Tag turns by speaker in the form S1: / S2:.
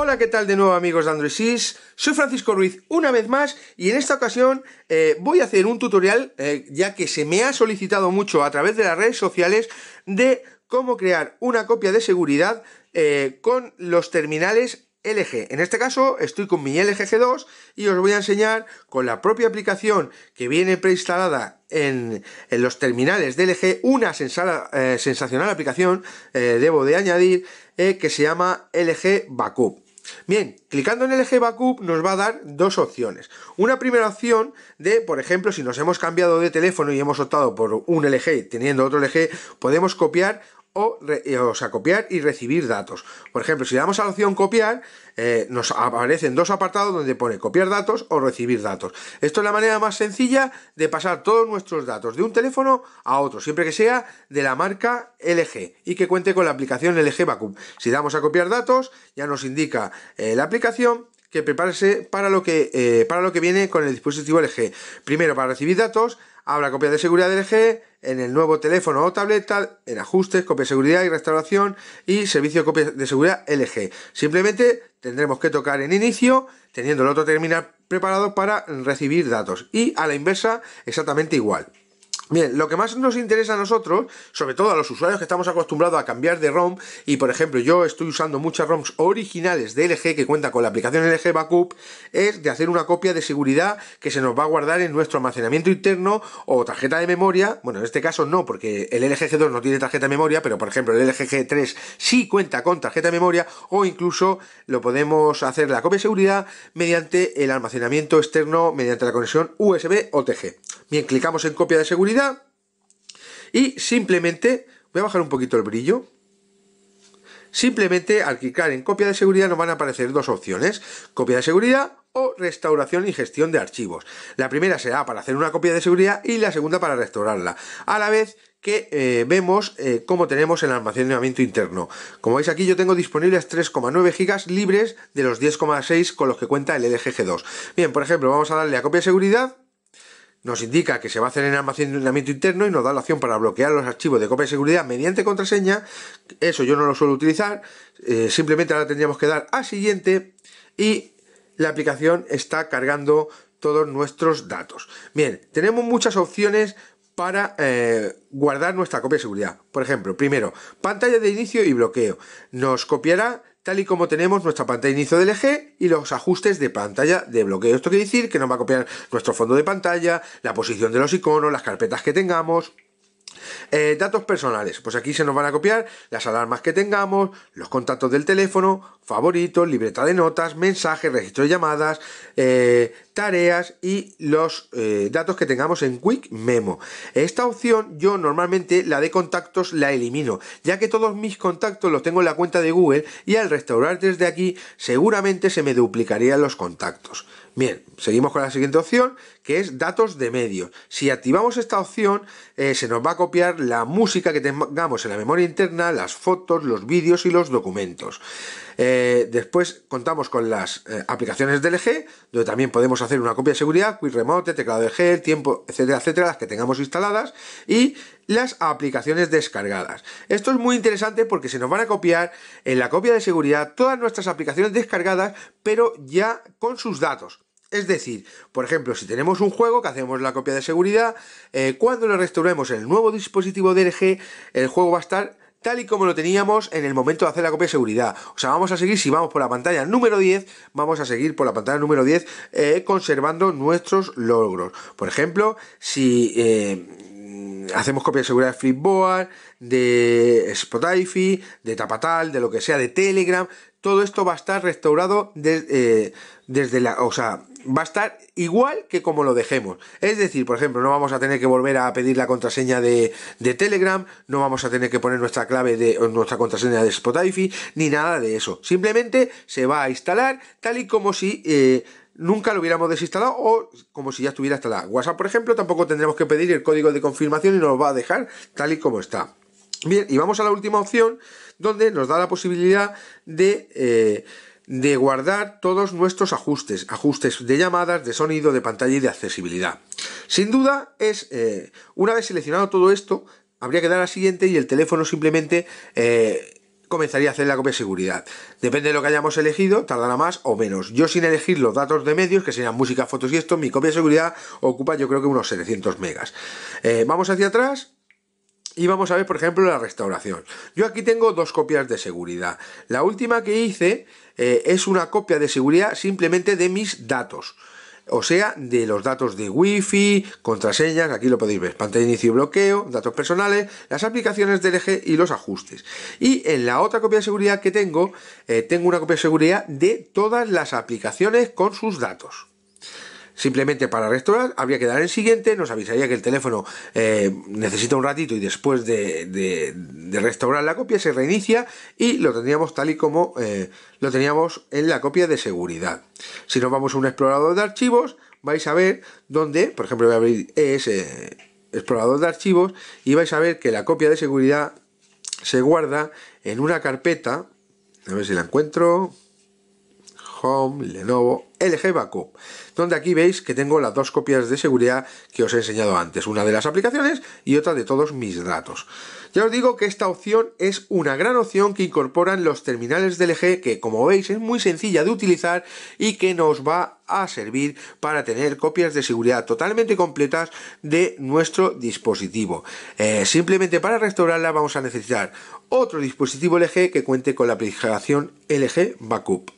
S1: Hola, ¿qué tal de nuevo amigos de Android Soy Francisco Ruiz una vez más y en esta ocasión eh, voy a hacer un tutorial, eh, ya que se me ha solicitado mucho a través de las redes sociales, de cómo crear una copia de seguridad eh, con los terminales LG. En este caso estoy con mi LG G2 y os voy a enseñar con la propia aplicación que viene preinstalada en, los terminales de LG, una sensacional aplicación, debo de añadir, que se llama LG Backup. Bien, clicando en el eje backup nos va a dar dos opciones. Una primera opción de, por ejemplo, si nos hemos cambiado de teléfono y hemos optado por un LG teniendo otro LG, podemos copiar eh, o, sea, copiar y recibir datos. Por ejemplo, si damos a la opción copiar, eh, nos aparecen dos apartados donde pone copiar datos o recibir datos. Esto es la manera más sencilla de pasar todos nuestros datos de un teléfono a otro, siempre que sea de la marca LG y que cuente con la aplicación LG Backup. Si damos a copiar datos, ya nos indica eh, la aplicación que prepárese para lo que, eh, para lo que viene con el dispositivo LG. Primero, para recibir datos, habrá copia de seguridad LG en el nuevo teléfono o tableta, en ajustes, copia de seguridad y restauración y servicio de copia de seguridad LG. Simplemente tendremos que tocar en inicio, teniendo el otro terminal preparado para recibir datos. Y a la inversa, exactamente igual. Bien, lo que más nos interesa a nosotros, sobre todo a los usuarios que estamos acostumbrados a cambiar de ROM, y por ejemplo yo estoy usando muchas ROMs originales de LG que cuenta con la aplicación LG Backup, es de hacer una copia de seguridad que se nos va a guardar en nuestro almacenamiento interno o tarjeta de memoria. Bueno, en este caso no, porque el LG G2 no tiene tarjeta de memoria, pero por ejemplo el LG G3 sí cuenta con tarjeta de memoria o incluso lo podemos hacer la copia de seguridad mediante el almacenamiento externo, mediante la conexión USB o TG. Bien, clicamos en copia de seguridad y simplemente, voy a bajar un poquito el brillo, simplemente al clicar en copia de seguridad nos van a aparecer dos opciones, copia de seguridad o restauración y gestión de archivos. La primera será para hacer una copia de seguridad y la segunda para restaurarla. A la vez que eh, vemos eh, cómo tenemos el almacenamiento interno. Como veis aquí yo tengo disponibles 3,9 gigas libres de los 10,6 con los que cuenta el LGG2. Bien, por ejemplo, vamos a darle a copia de seguridad nos indica que se va a hacer en almacenamiento interno y nos da la opción para bloquear los archivos de copia de seguridad mediante contraseña. Eso yo no lo suelo utilizar. Eh, simplemente ahora tendríamos que dar a siguiente y la aplicación está cargando todos nuestros datos. Bien, tenemos muchas opciones para eh, guardar nuestra copia de seguridad. Por ejemplo, primero, pantalla de inicio y bloqueo. Nos copiará tal y como tenemos nuestra pantalla de inicio del eje y los ajustes de pantalla de bloqueo. Esto quiere decir que nos va a copiar nuestro fondo de pantalla, la posición de los iconos, las carpetas que tengamos, eh, datos personales, pues aquí se nos van a copiar las alarmas que tengamos, los contactos del teléfono, favoritos, libreta de notas, mensajes, registro de llamadas, eh, tareas y los eh, datos que tengamos en Quick Memo. Esta opción yo normalmente la de contactos la elimino, ya que todos mis contactos los tengo en la cuenta de Google y al restaurar desde aquí seguramente se me duplicarían los contactos. Bien, seguimos con la siguiente opción, que es datos de medios. Si activamos esta opción, eh, se nos va a copiar la música que tengamos en la memoria interna, las fotos, los vídeos y los documentos. Eh, después contamos con las eh, aplicaciones aplicaciones LG, donde también podemos hacer una copia de seguridad, quick remote, teclado de gel, tiempo, etcétera, etcétera, las que tengamos instaladas y las aplicaciones descargadas. Esto es muy interesante porque se nos van a copiar en la copia de seguridad todas nuestras aplicaciones descargadas, pero ya con sus datos. Es decir, por ejemplo, si tenemos un juego que hacemos la copia de seguridad, eh, cuando lo restauremos en el nuevo dispositivo LG, el juego va a estar tal y como lo teníamos en el momento de hacer la copia de seguridad. O sea, vamos a seguir, si vamos por la pantalla número 10, vamos a seguir por la pantalla número 10 eh, conservando nuestros logros. Por ejemplo, si... Eh, hacemos copia de seguridad de Flipboard, de Spotify, de Tapatal, de lo que sea, de Telegram todo esto va a estar restaurado eh, desde la... O sea, va a estar igual que como lo dejemos. Es decir, por ejemplo, no vamos a tener que volver a pedir la contraseña de, Telegram, no vamos a tener que poner nuestra clave de nuestra contraseña de Spotify, ni nada de eso. Simplemente se va a instalar tal y como si... Eh, nunca lo hubiéramos desinstalado o como si ya estuviera instalada. WhatsApp, por ejemplo, tampoco tendremos que pedir el código de confirmación y nos va a dejar tal y como está. Bien, y vamos a la última opción, donde nos da la posibilidad eh, de, guardar todos nuestros ajustes, ajustes de llamadas, de sonido, de pantalla y de accesibilidad. Sin duda, es eh, una vez seleccionado todo esto, habría que dar a siguiente y el teléfono simplemente eh, comenzaría a hacer la copia de seguridad. Depende de lo que hayamos elegido, tardará más o menos. Yo sin elegir los datos de medios, que serían música, fotos y esto, mi copia de seguridad ocupa yo creo que unos 700 megas. vamos hacia atrás y vamos a ver, por ejemplo, la restauración. Yo aquí tengo dos copias de seguridad. La última que hice eh, es una copia de seguridad simplemente de mis datos. O sea, de los datos de Wi-Fi, contraseñas, aquí lo podéis ver, pantalla de inicio y bloqueo, datos personales, las aplicaciones del eje y los ajustes. Y en la otra copia de seguridad que tengo, eh, tengo una copia de seguridad de todas las aplicaciones con sus datos. Simplemente para restaurar habría que dar el siguiente, nos avisaría que el teléfono eh, necesita un ratito y después de, restaurar la copia se reinicia y lo tendríamos tal y como eh, lo teníamos en la copia de seguridad. Si nos vamos a un explorador de archivos, vais a ver dónde por ejemplo, voy a abrir ese eh, explorador de archivos y vais a ver que la copia de seguridad se guarda en una carpeta, a ver si la encuentro, Home, Lenovo, LG Backup, donde aquí veis que tengo las dos copias de seguridad que os he enseñado antes, una de las aplicaciones y otra de todos mis datos. Ya os digo que esta opción es una gran opción que incorporan los terminales de LG que como veis es muy sencilla de utilizar y que nos va a servir para tener copias de seguridad totalmente completas de nuestro dispositivo. Eh, simplemente para restaurarla vamos a necesitar otro dispositivo LG que cuente con la aplicación LG Backup.